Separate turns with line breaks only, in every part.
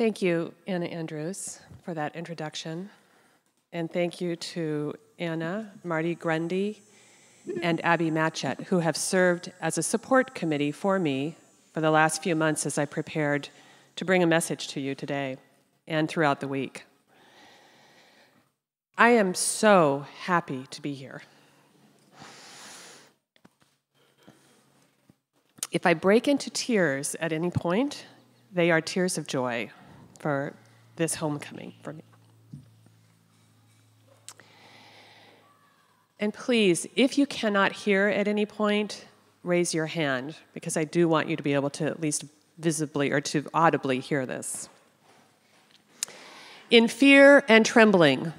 Thank you, Anna Andrews, for that introduction. And thank you to Anna, Marty Grundy, and Abby Matchett, who have served as a support committee for me for the last few months as I prepared to bring a message to you today and throughout the week. I am so happy to be here. If I break into tears at any point, they are tears of joy for this homecoming for me. And please, if you cannot hear at any point, raise your hand because I do want you to be able to at least visibly or to audibly hear this. In fear and trembling,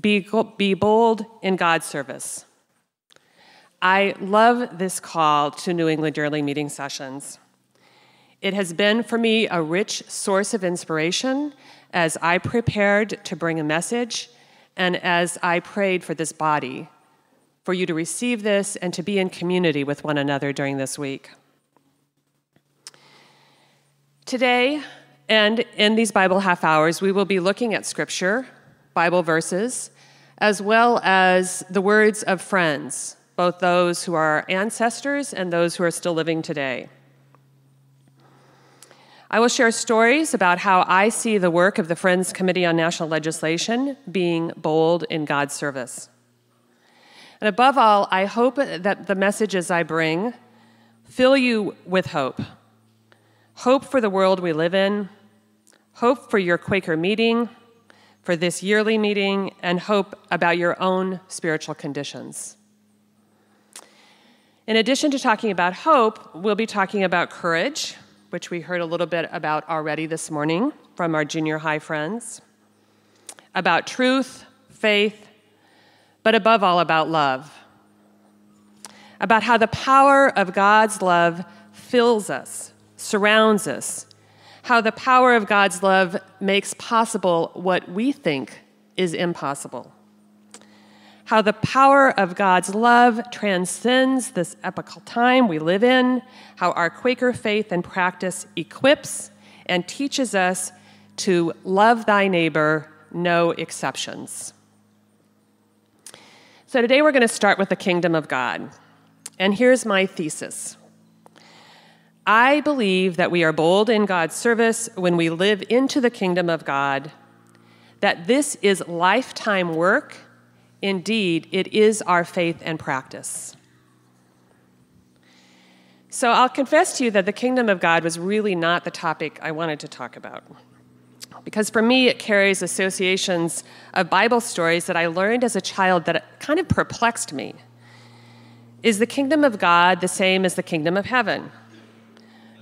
be, be bold in God's service. I love this call to New England Yearling Meeting Sessions. It has been for me a rich source of inspiration as I prepared to bring a message and as I prayed for this body, for you to receive this and to be in community with one another during this week. Today, and in these Bible half hours, we will be looking at scripture, Bible verses, as well as the words of friends, both those who are ancestors and those who are still living today. I will share stories about how I see the work of the Friends Committee on National Legislation being bold in God's service. And above all, I hope that the messages I bring fill you with hope hope for the world we live in, hope for your Quaker meeting, for this yearly meeting, and hope about your own spiritual conditions. In addition to talking about hope, we'll be talking about courage which we heard a little bit about already this morning from our junior high friends, about truth, faith, but above all about love, about how the power of God's love fills us, surrounds us, how the power of God's love makes possible what we think is impossible how the power of God's love transcends this epical time we live in, how our Quaker faith and practice equips and teaches us to love thy neighbor, no exceptions. So today we're going to start with the kingdom of God. And here's my thesis. I believe that we are bold in God's service when we live into the kingdom of God, that this is lifetime work Indeed, it is our faith and practice. So I'll confess to you that the kingdom of God was really not the topic I wanted to talk about. Because for me, it carries associations of Bible stories that I learned as a child that kind of perplexed me. Is the kingdom of God the same as the kingdom of heaven?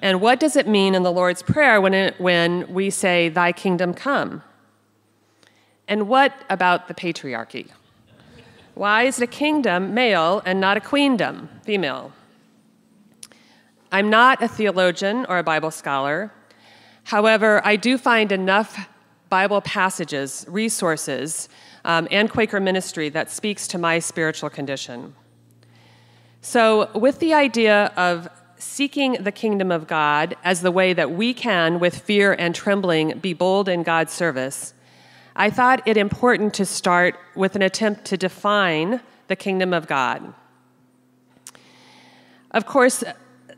And what does it mean in the Lord's Prayer when, it, when we say, Thy kingdom come? And what about the patriarchy? Why is it a kingdom male and not a queendom female? I'm not a theologian or a Bible scholar. However, I do find enough Bible passages, resources, um, and Quaker ministry that speaks to my spiritual condition. So, with the idea of seeking the kingdom of God as the way that we can, with fear and trembling, be bold in God's service, I thought it important to start with an attempt to define the kingdom of God. Of course,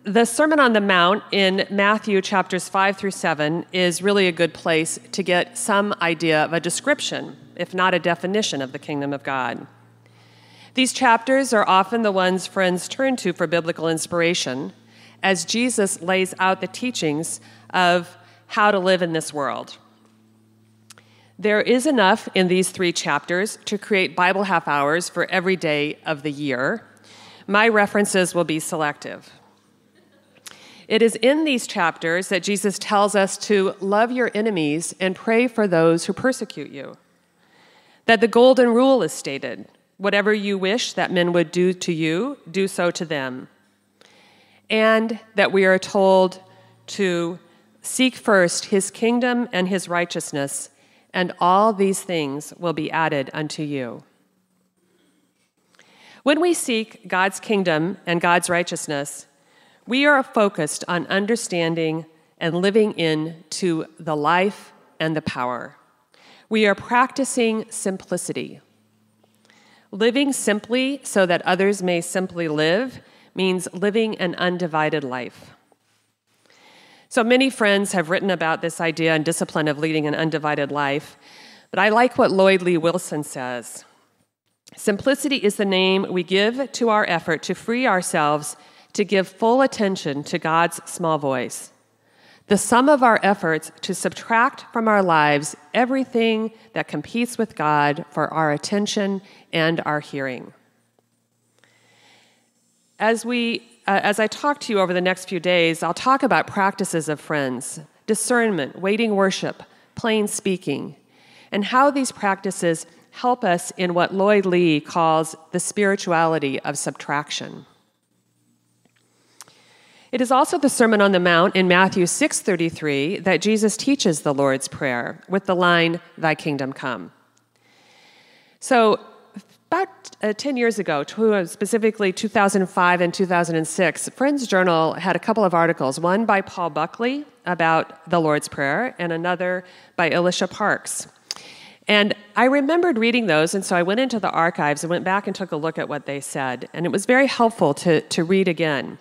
the Sermon on the Mount in Matthew chapters 5 through 7 is really a good place to get some idea of a description, if not a definition, of the kingdom of God. These chapters are often the ones friends turn to for biblical inspiration as Jesus lays out the teachings of how to live in this world. There is enough in these three chapters to create Bible half hours for every day of the year. My references will be selective. It is in these chapters that Jesus tells us to love your enemies and pray for those who persecute you. That the golden rule is stated whatever you wish that men would do to you, do so to them. And that we are told to seek first his kingdom and his righteousness and all these things will be added unto you. When we seek God's kingdom and God's righteousness, we are focused on understanding and living in to the life and the power. We are practicing simplicity. Living simply so that others may simply live means living an undivided life. So many friends have written about this idea and discipline of leading an undivided life, but I like what Lloyd Lee Wilson says. Simplicity is the name we give to our effort to free ourselves to give full attention to God's small voice. The sum of our efforts to subtract from our lives everything that competes with God for our attention and our hearing. As we uh, as I talk to you over the next few days, I'll talk about practices of friends, discernment, waiting worship, plain speaking, and how these practices help us in what Lloyd Lee calls the spirituality of subtraction. It is also the Sermon on the Mount in Matthew 6:33 that Jesus teaches the Lord's prayer with the line, "Thy kingdom come." So, uh, 10 years ago, uh, specifically 2005 and 2006, Friends Journal had a couple of articles, one by Paul Buckley about the Lord's Prayer, and another by Alicia Parks. And I remembered reading those, and so I went into the archives and went back and took a look at what they said, and it was very helpful to, to read again.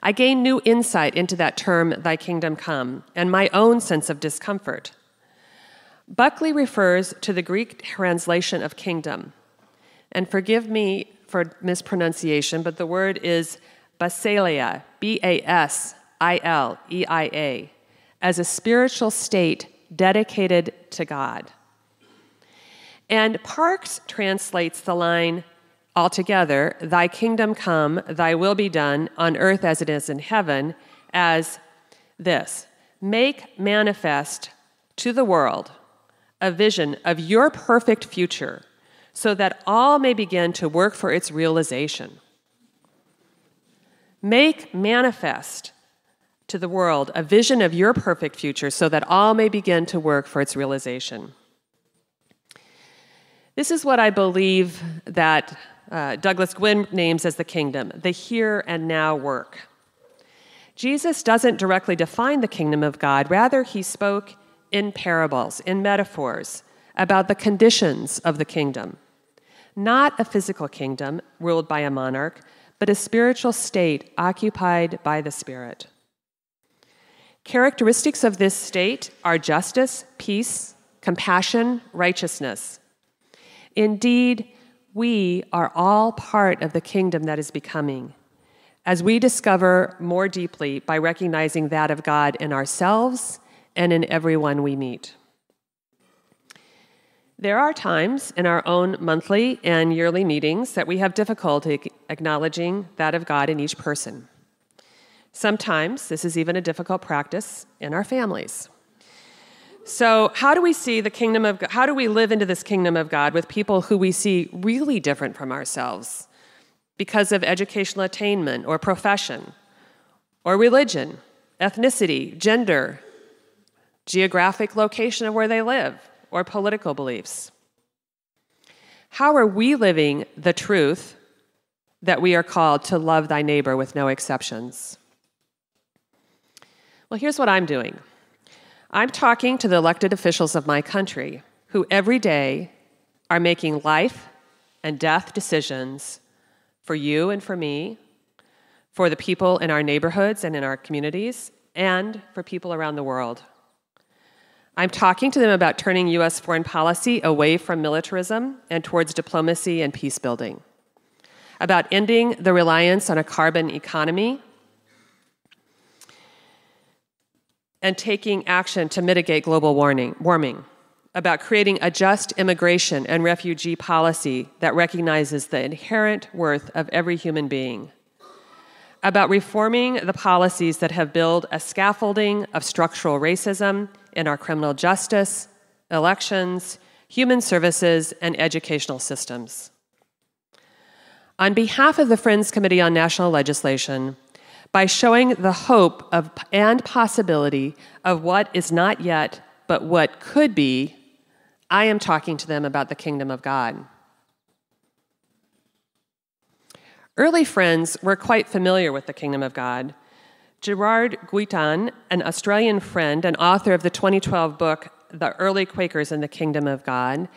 I gained new insight into that term, thy kingdom come, and my own sense of discomfort. Buckley refers to the Greek translation of kingdom, and forgive me for mispronunciation, but the word is basileia, B A S I L E I A, as a spiritual state dedicated to God. And Parks translates the line altogether, Thy kingdom come, Thy will be done, on earth as it is in heaven, as this Make manifest to the world a vision of your perfect future so that all may begin to work for its realization. Make manifest to the world a vision of your perfect future so that all may begin to work for its realization. This is what I believe that uh, Douglas Gwynn names as the kingdom the here and now work. Jesus doesn't directly define the kingdom of God, rather, he spoke in parables, in metaphors, about the conditions of the kingdom not a physical kingdom ruled by a monarch, but a spiritual state occupied by the Spirit. Characteristics of this state are justice, peace, compassion, righteousness. Indeed, we are all part of the kingdom that is becoming. As we discover more deeply by recognizing that of God in ourselves and in everyone we meet. There are times in our own monthly and yearly meetings that we have difficulty acknowledging that of God in each person. Sometimes this is even a difficult practice in our families. So, how do we see the kingdom of God? How do we live into this kingdom of God with people who we see really different from ourselves because of educational attainment or profession or religion, ethnicity, gender, geographic location of where they live? or political beliefs? How are we living the truth that we are called to love thy neighbor with no exceptions? Well, here's what I'm doing I'm talking to the elected officials of my country who every day are making life and death decisions for you and for me, for the people in our neighborhoods and in our communities, and for people around the world. I'm talking to them about turning U.S. foreign policy away from militarism and towards diplomacy and peace building, about ending the reliance on a carbon economy, and taking action to mitigate global warning, warming, about creating a just immigration and refugee policy that recognizes the inherent worth of every human being. About reforming the policies that have built a scaffolding of structural racism in our criminal justice, elections, human services, and educational systems. On behalf of the Friends Committee on National Legislation, by showing the hope of, and possibility of what is not yet, but what could be, I am talking to them about the kingdom of God. Early friends were quite familiar with the kingdom of God Gerard Guiton, an Australian friend and author of the 2012 book, The Early Quakers in the Kingdom of God,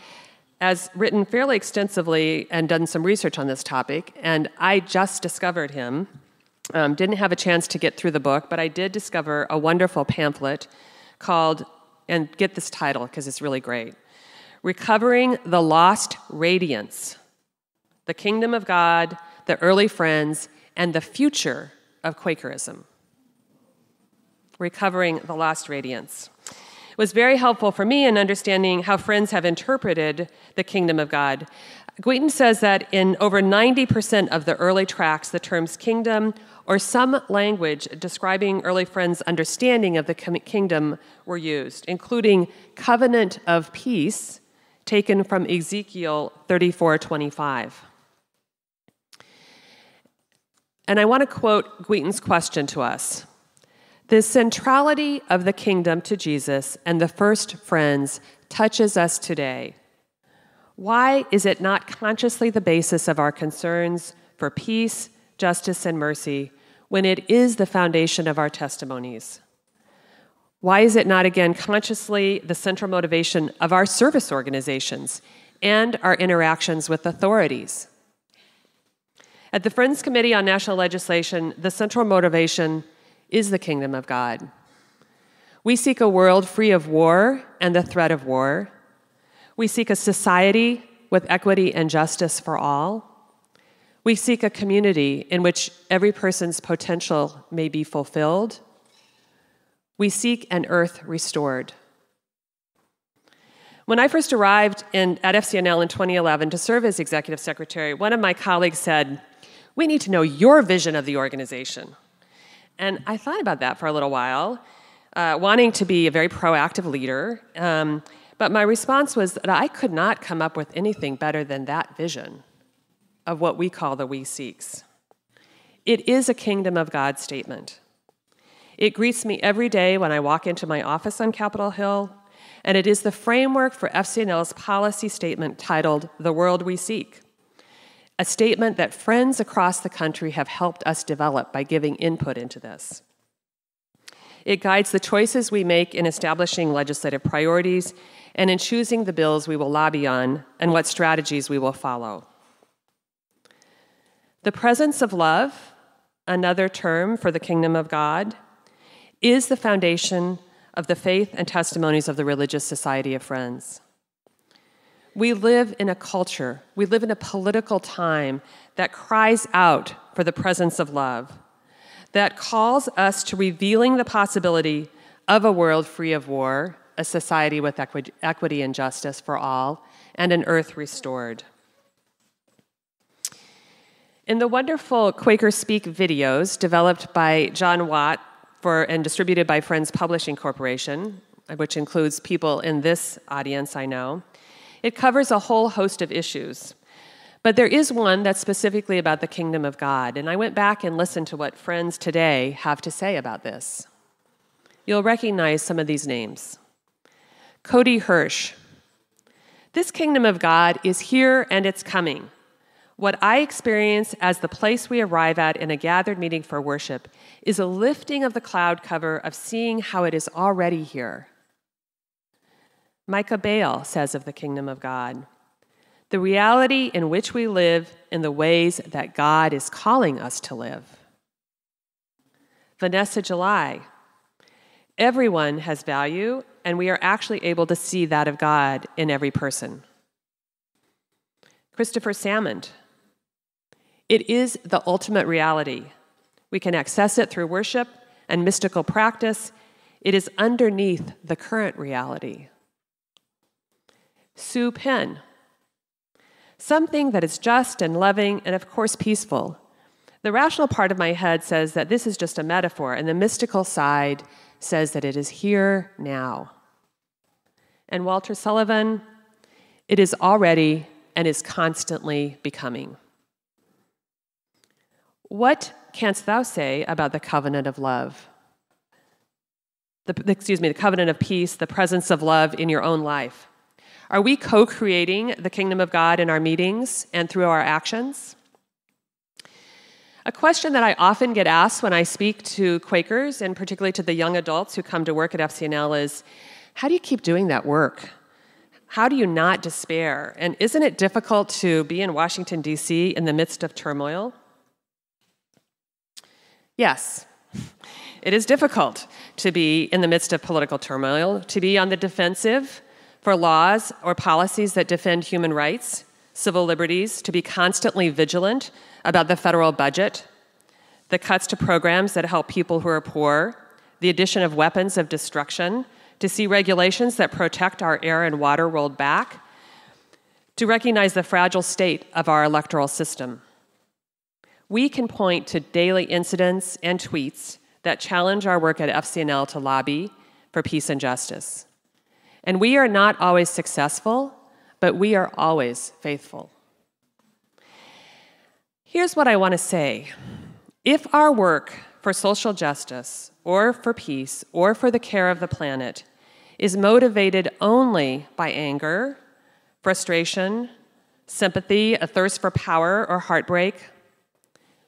has written fairly extensively and done some research on this topic, and I just discovered him. Um, didn't have a chance to get through the book, but I did discover a wonderful pamphlet called, and get this title because it's really great Recovering the Lost Radiance The Kingdom of God, the Early Friends, and the Future of Quakerism. Recovering the Lost Radiance. It was very helpful for me in understanding how friends have interpreted the kingdom of God. Guiton says that in over 90% of the early tracts, the terms kingdom or some language describing early friends' understanding of the kingdom were used, including covenant of peace, taken from Ezekiel 34:25. And I want to quote Guiton's question to us the centrality of the kingdom to Jesus and the first friends touches us today. Why is it not consciously the basis of our concerns for peace, justice, and mercy when it is the foundation of our testimonies? Why is it not again consciously the central motivation of our service organizations and our interactions with authorities? At the Friends Committee on National Legislation, the central motivation is the kingdom of God. We seek a world free of war and the threat of war. We seek a society with equity and justice for all. We seek a community in which every person's potential may be fulfilled. We seek an earth restored. When I first arrived in, at FCNL in 2011 to serve as executive secretary, one of my colleagues said, We need to know your vision of the organization. And I thought about that for a little while, uh, wanting to be a very proactive leader. Um, but my response was that I could not come up with anything better than that vision of what we call the We Seeks. It is a kingdom of God statement. It greets me every day when I walk into my office on Capitol Hill, and it is the framework for FCNL's policy statement titled The World We Seek a statement that friends across the country have helped us develop by giving input into this. It guides the choices we make in establishing legislative priorities and in choosing the bills we will lobby on and what strategies we will follow. The presence of love, another term for the kingdom of God, is the foundation of the faith and testimonies of the Religious Society of Friends. We live in a culture, we live in a political time that cries out for the presence of love, that calls us to revealing the possibility of a world free of war, a society with equi equity and justice for all, and an earth restored. In the wonderful Quaker Speak videos developed by John Watt for, and distributed by Friends Publishing Corporation, which includes people in this audience I know, it covers a whole host of issues. But there is one that's specifically about the kingdom of God, and I went back and listened to what friends today have to say about this. You'll recognize some of these names Cody Hirsch. This kingdom of God is here and it's coming. What I experience as the place we arrive at in a gathered meeting for worship is a lifting of the cloud cover of seeing how it is already here. Micah Baal says of the kingdom of God. The reality in which we live and the ways that God is calling us to live. Vanessa July. Everyone has value, and we are actually able to see that of God in every person. Christopher Salmond. It is the ultimate reality. We can access it through worship and mystical practice. It is underneath the current reality. Sue Penn. Something that is just and loving and, of course, peaceful. The rational part of my head says that this is just a metaphor, and the mystical side says that it is here now. And Walter Sullivan, it is already and is constantly becoming. What canst thou say about the covenant of love? The, excuse me, the covenant of peace, the presence of love in your own life. Are we co creating the kingdom of God in our meetings and through our actions? A question that I often get asked when I speak to Quakers, and particularly to the young adults who come to work at FCNL, is how do you keep doing that work? How do you not despair? And isn't it difficult to be in Washington, D.C. in the midst of turmoil? Yes, it is difficult to be in the midst of political turmoil, to be on the defensive, for laws or policies that defend human rights, civil liberties, to be constantly vigilant about the federal budget, the cuts to programs that help people who are poor, the addition of weapons of destruction, to see regulations that protect our air and water rolled back, to recognize the fragile state of our electoral system. We can point to daily incidents and tweets that challenge our work at FCNL to lobby for peace and justice. And we are not always successful, but we are always faithful. Here's what I want to say if our work for social justice, or for peace, or for the care of the planet is motivated only by anger, frustration, sympathy, a thirst for power, or heartbreak,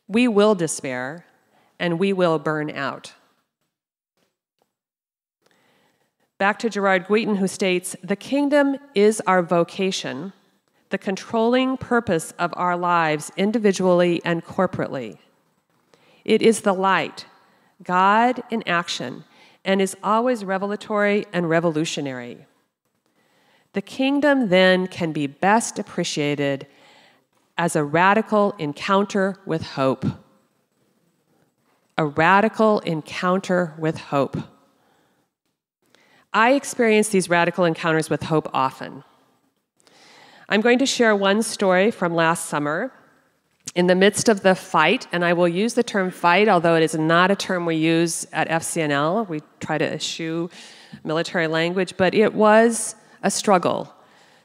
we will despair and we will burn out. Back to Gerard Guiton, who states The kingdom is our vocation, the controlling purpose of our lives individually and corporately. It is the light, God in action, and is always revelatory and revolutionary. The kingdom then can be best appreciated as a radical encounter with hope. A radical encounter with hope. I experience these radical encounters with hope often. I'm going to share one story from last summer. In the midst of the fight, and I will use the term fight, although it is not a term we use at FCNL, we try to eschew military language, but it was a struggle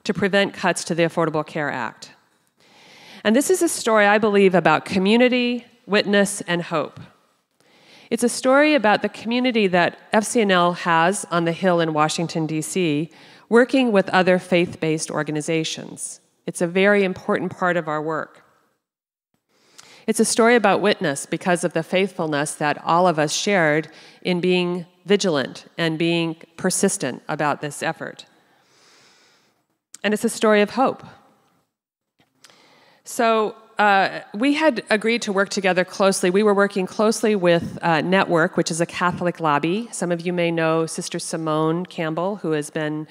to prevent cuts to the Affordable Care Act. And this is a story I believe about community, witness, and hope. It's a story about the community that FCNL has on the Hill in Washington, D.C., working with other faith based organizations. It's a very important part of our work. It's a story about witness because of the faithfulness that all of us shared in being vigilant and being persistent about this effort. And it's a story of hope. So, uh, we had agreed to work together closely. We were working closely with uh, Network, which is a Catholic lobby. Some of you may know Sister Simone Campbell, who has been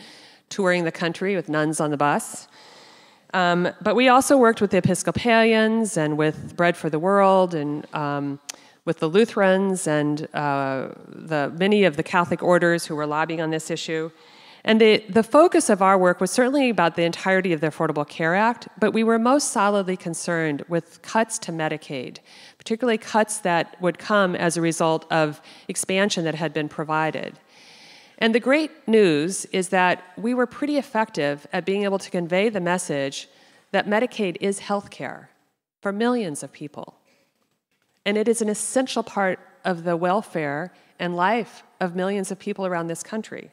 touring the country with nuns on the bus. Um, but we also worked with the Episcopalians and with Bread for the World and um, with the Lutherans and uh, the, many of the Catholic orders who were lobbying on this issue. And the, the focus of our work was certainly about the entirety of the Affordable Care Act, but we were most solidly concerned with cuts to Medicaid, particularly cuts that would come as a result of expansion that had been provided. And the great news is that we were pretty effective at being able to convey the message that Medicaid is health care for millions of people. And it is an essential part of the welfare and life of millions of people around this country.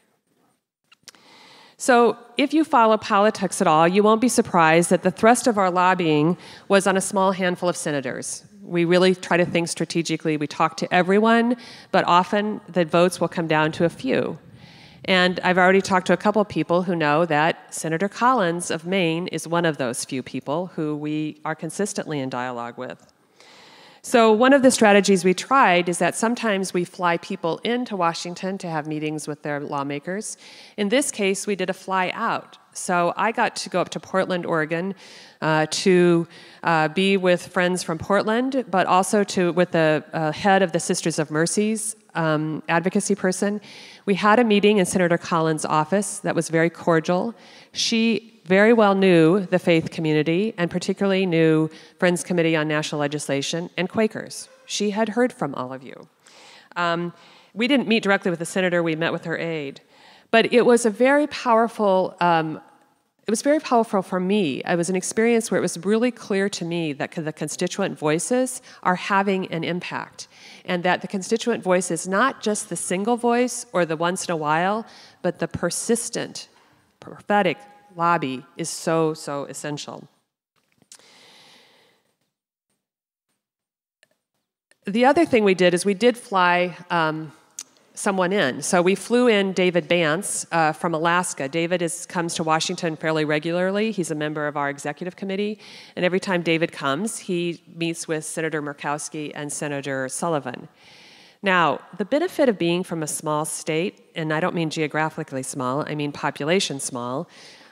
So, if you follow politics at all, you won't be surprised that the thrust of our lobbying was on a small handful of senators. We really try to think strategically. We talk to everyone, but often the votes will come down to a few. And I've already talked to a couple of people who know that Senator Collins of Maine is one of those few people who we are consistently in dialogue with. So, one of the strategies we tried is that sometimes we fly people into Washington to have meetings with their lawmakers. In this case, we did a fly out. So, I got to go up to Portland, Oregon, uh, to uh, be with friends from Portland, but also to with the uh, head of the Sisters of Mercy's um, advocacy person. We had a meeting in Senator Collins' office that was very cordial. She very well knew the faith community and particularly knew Friends Committee on National Legislation and Quakers. She had heard from all of you. Um, we didn't meet directly with the senator, we met with her aide. But it was a very powerful, um, it was very powerful for me. It was an experience where it was really clear to me that the constituent voices are having an impact and that the constituent voice is not just the single voice or the once in a while, but the persistent, prophetic lobby is so, so essential. The other thing we did is we did fly um, someone in. So we flew in David Bance uh, from Alaska. David is, comes to Washington fairly regularly. He's a member of our executive committee. And every time David comes, he meets with Senator Murkowski and Senator Sullivan. Now, the benefit of being from a small state, and I don't mean geographically small, I mean population small,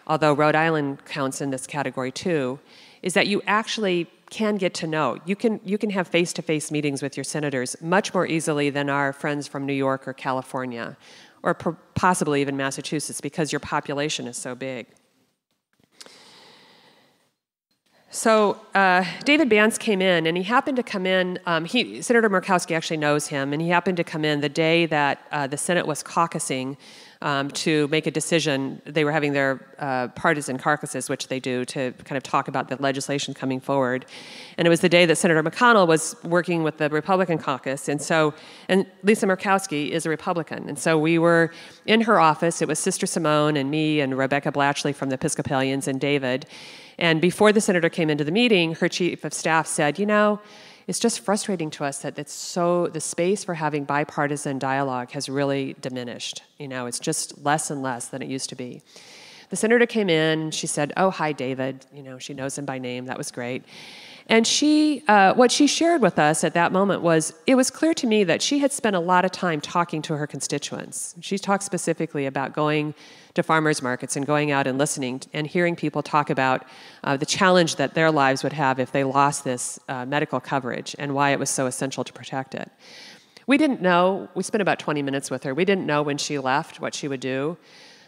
although Rhode Island counts in this category too, is that you actually can get to know. You can you can have face-to-face meetings with your senators much more easily than our friends from New York or California or possibly even Massachusetts because your population is so big. So uh, David Bance came in, and he happened to come in. Um, he, Senator Murkowski actually knows him, and he happened to come in the day that uh, the Senate was caucusing um, to make a decision. They were having their uh, partisan caucuses, which they do, to kind of talk about the legislation coming forward. And it was the day that Senator McConnell was working with the Republican caucus. And so, and Lisa Murkowski is a Republican. And so we were in her office. It was Sister Simone and me and Rebecca Blatchley from the Episcopalians and David. And before the senator came into the meeting, her chief of staff said, You know, it's just frustrating to us that it's so the space for having bipartisan dialogue has really diminished. You know, it's just less and less than it used to be. The senator came in, she said, Oh, hi, David. You know, she knows him by name. That was great. And she, uh, what she shared with us at that moment was it was clear to me that she had spent a lot of time talking to her constituents. She talked specifically about going to farmers markets and going out and listening and hearing people talk about uh, the challenge that their lives would have if they lost this uh, medical coverage and why it was so essential to protect it. We didn't know, we spent about 20 minutes with her. We didn't know when she left what she would do.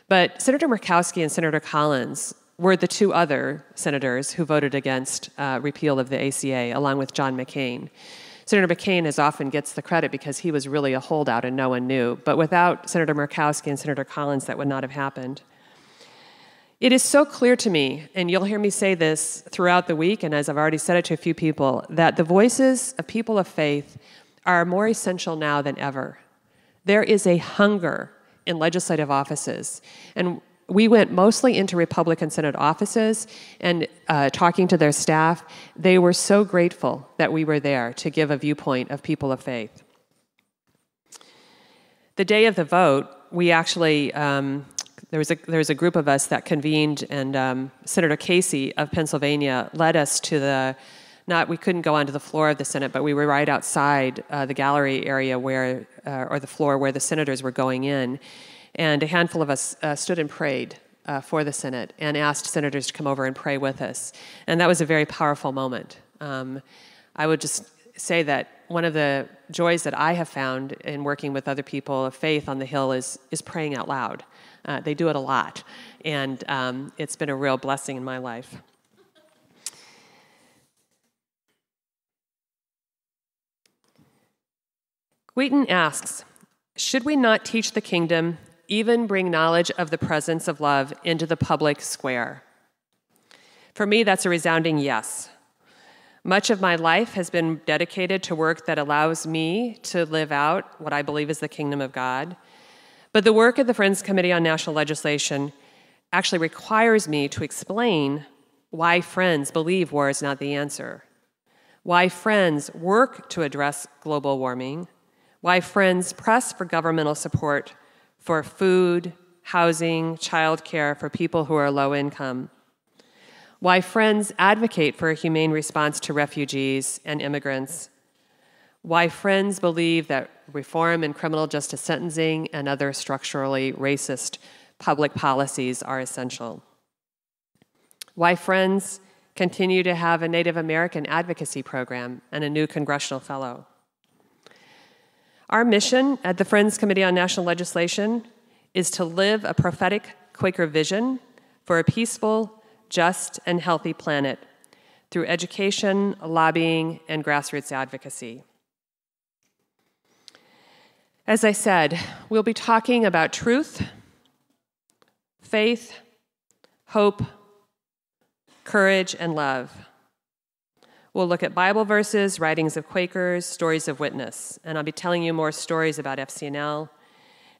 But Senator Murkowski and Senator Collins were the two other senators who voted against uh, repeal of the ACA, along with John McCain. Senator McCain as often gets the credit because he was really a holdout and no one knew. But without Senator Murkowski and Senator Collins, that would not have happened. It is so clear to me, and you'll hear me say this throughout the week, and as I've already said it to a few people, that the voices of people of faith are more essential now than ever. There is a hunger in legislative offices. And we went mostly into Republican Senate offices and uh, talking to their staff. They were so grateful that we were there to give a viewpoint of people of faith. The day of the vote, we actually, um, there, was a, there was a group of us that convened, and um, Senator Casey of Pennsylvania led us to the not we couldn't go onto the floor of the Senate, but we were right outside uh, the gallery area where, uh, or the floor where the senators were going in. And a handful of us uh, stood and prayed uh, for the Senate and asked senators to come over and pray with us. And that was a very powerful moment. Um, I would just say that one of the joys that I have found in working with other people of faith on the Hill is, is praying out loud. Uh, they do it a lot, and um, it's been a real blessing in my life. Wheaton asks Should we not teach the kingdom even bring knowledge of the presence of love into the public square? For me, that's a resounding yes. Much of my life has been dedicated to work that allows me to live out what I believe is the kingdom of God. But the work of the Friends Committee on National Legislation actually requires me to explain why Friends believe war is not the answer, why Friends work to address global warming, why Friends press for governmental support for food, housing, childcare for people who are low income. Why friends advocate for a humane response to refugees and immigrants. Why friends believe that reform in criminal justice sentencing and other structurally racist public policies are essential. Why friends continue to have a Native American advocacy program and a new congressional fellow. Our mission at the Friends Committee on National Legislation is to live a prophetic Quaker vision for a peaceful, just, and healthy planet through education, lobbying, and grassroots advocacy. As I said, we'll be talking about truth, faith, hope, courage, and love. We'll look at Bible verses, writings of Quakers, stories of witness, and I'll be telling you more stories about FCNL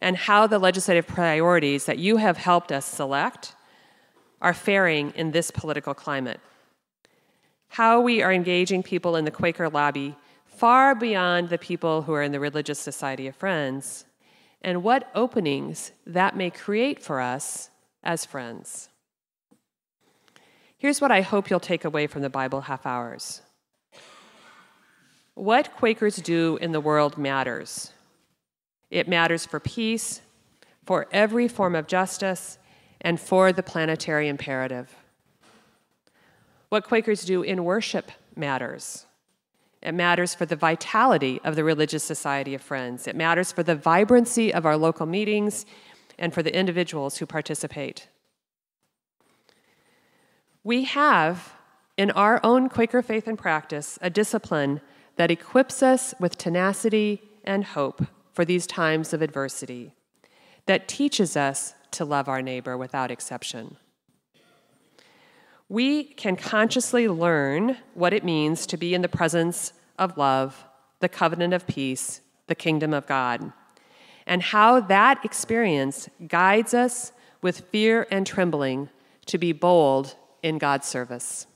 and how the legislative priorities that you have helped us select are faring in this political climate. How we are engaging people in the Quaker lobby far beyond the people who are in the Religious Society of Friends, and what openings that may create for us as friends. Here's what I hope you'll take away from the Bible half hours. What Quakers do in the world matters. It matters for peace, for every form of justice, and for the planetary imperative. What Quakers do in worship matters. It matters for the vitality of the religious society of friends. It matters for the vibrancy of our local meetings and for the individuals who participate. We have, in our own Quaker faith and practice, a discipline that equips us with tenacity and hope for these times of adversity, that teaches us to love our neighbor without exception. We can consciously learn what it means to be in the presence of love, the covenant of peace, the kingdom of God, and how that experience guides us with fear and trembling to be bold in God's service.